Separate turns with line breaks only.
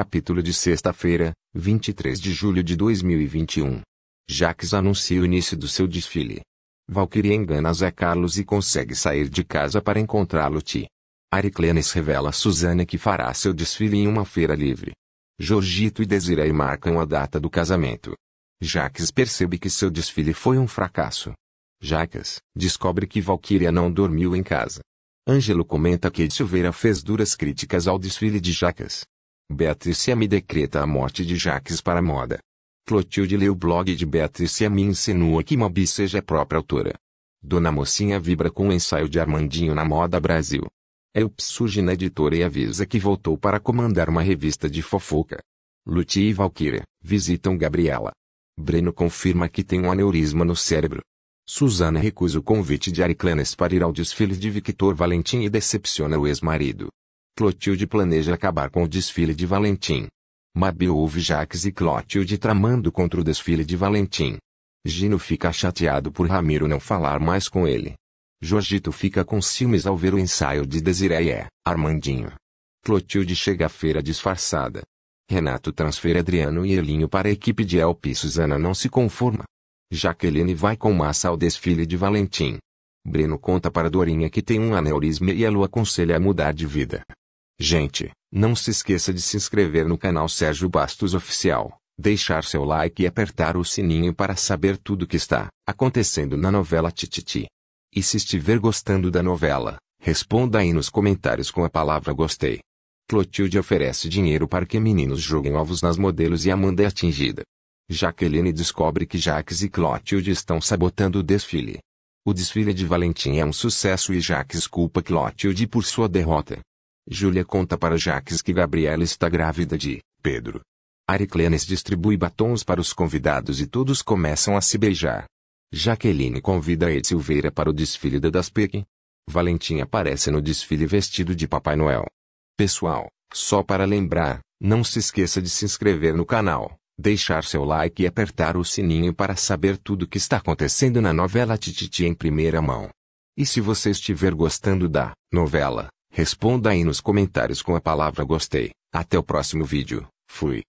Capítulo de sexta-feira, 23 de julho de 2021. Jaques anuncia o início do seu desfile. Valkyrie engana Zé Carlos e consegue sair de casa para encontrá-lo. Ti. Ariclenes revela a Suzana que fará seu desfile em uma feira livre. Jorgito e Desiree marcam a data do casamento. Jaques percebe que seu desfile foi um fracasso. Jacques descobre que Valkyria não dormiu em casa. Ângelo comenta que Silveira fez duras críticas ao desfile de Jacques, Beatriz me decreta a morte de Jacques para a moda. Clotilde lê o blog de Beatriz e me insinua que Mabi seja a própria autora. Dona Mocinha vibra com o ensaio de Armandinho na moda Brasil. Elp surge na editora e avisa que voltou para comandar uma revista de fofoca. Luti e Valkyria visitam Gabriela. Breno confirma que tem um aneurisma no cérebro. Susana recusa o convite de Ari Clanes para ir ao desfile de Victor Valentim e decepciona o ex-marido. Clotilde planeja acabar com o desfile de Valentim. Mabel ouve Jacques e Clotilde tramando contra o desfile de Valentim. Gino fica chateado por Ramiro não falar mais com ele. Jorgito fica com ciúmes ao ver o ensaio de Desireia, Armandinho. Clotilde chega à feira disfarçada. Renato transfere Adriano e Elinho para a equipe de Elpi e Suzana não se conforma. Jaqueline vai com massa ao desfile de Valentim. Breno conta para Dorinha que tem um aneurisma e a o aconselha a mudar de vida. Gente, não se esqueça de se inscrever no canal Sérgio Bastos Oficial, deixar seu like e apertar o sininho para saber tudo o que está acontecendo na novela Tititi. E se estiver gostando da novela, responda aí nos comentários com a palavra gostei. Clotilde oferece dinheiro para que meninos joguem ovos nas modelos e Amanda é atingida. Jaqueline descobre que Jaques e Clotilde estão sabotando o desfile. O desfile de Valentim é um sucesso e Jaques culpa Clotilde por sua derrota. Júlia conta para Jaques que Gabriela está grávida de Pedro. Ariclenes distribui batons para os convidados e todos começam a se beijar. Jaqueline convida Ed Silveira para o desfile da das Pequim. Valentim aparece no desfile vestido de Papai Noel. Pessoal, só para lembrar, não se esqueça de se inscrever no canal, deixar seu like e apertar o sininho para saber tudo o que está acontecendo na novela Tititi em primeira mão. E se você estiver gostando da novela, Responda aí nos comentários com a palavra gostei. Até o próximo vídeo. Fui.